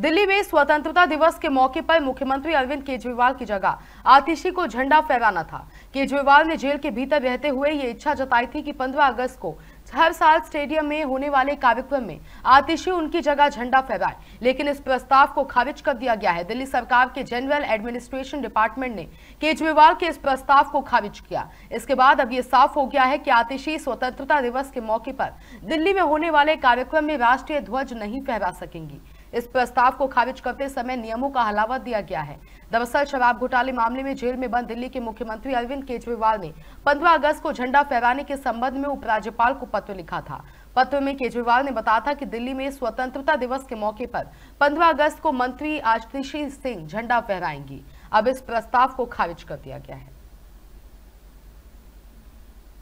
दिल्ली में स्वतंत्रता दिवस के मौके पर मुख्यमंत्री अरविंद केजरीवाल की जगह आतिशी को झंडा फहराना था केजरीवाल ने जेल के भीतर रहते हुए ये इच्छा जताई थी कि 15 अगस्त को हर साल स्टेडियम में होने वाले कार्यक्रम में आतिशी उनकी जगह झंडा फहराए लेकिन इस प्रस्ताव को खारिज कर दिया गया है दिल्ली सरकार के जनरल एडमिनिस्ट्रेशन डिपार्टमेंट ने केजरीवाल के इस प्रस्ताव को खारिज किया इसके बाद अब ये साफ हो गया है कि आतिशी स्वतंत्रता दिवस के मौके पर दिल्ली में होने वाले कार्यक्रम में राष्ट्रीय ध्वज नहीं फहरा सकेंगी इस प्रस्ताव को खारिज करते समय नियमों का हलावा दिया गया है दरअसल शराब घोटाले मामले में जेल में बंद दिल्ली के मुख्यमंत्री अरविंद केजरीवाल ने 15 अगस्त को झंडा फहराने के संबंध में उपराज्यपाल को पत्र लिखा था पत्र में केजरीवाल ने बताया था कि दिल्ली में स्वतंत्रता दिवस के मौके पर 15 अगस्त को मंत्री आशीष सिंह झंडा फहराएंगी अब इस प्रस्ताव को खारिज कर दिया गया है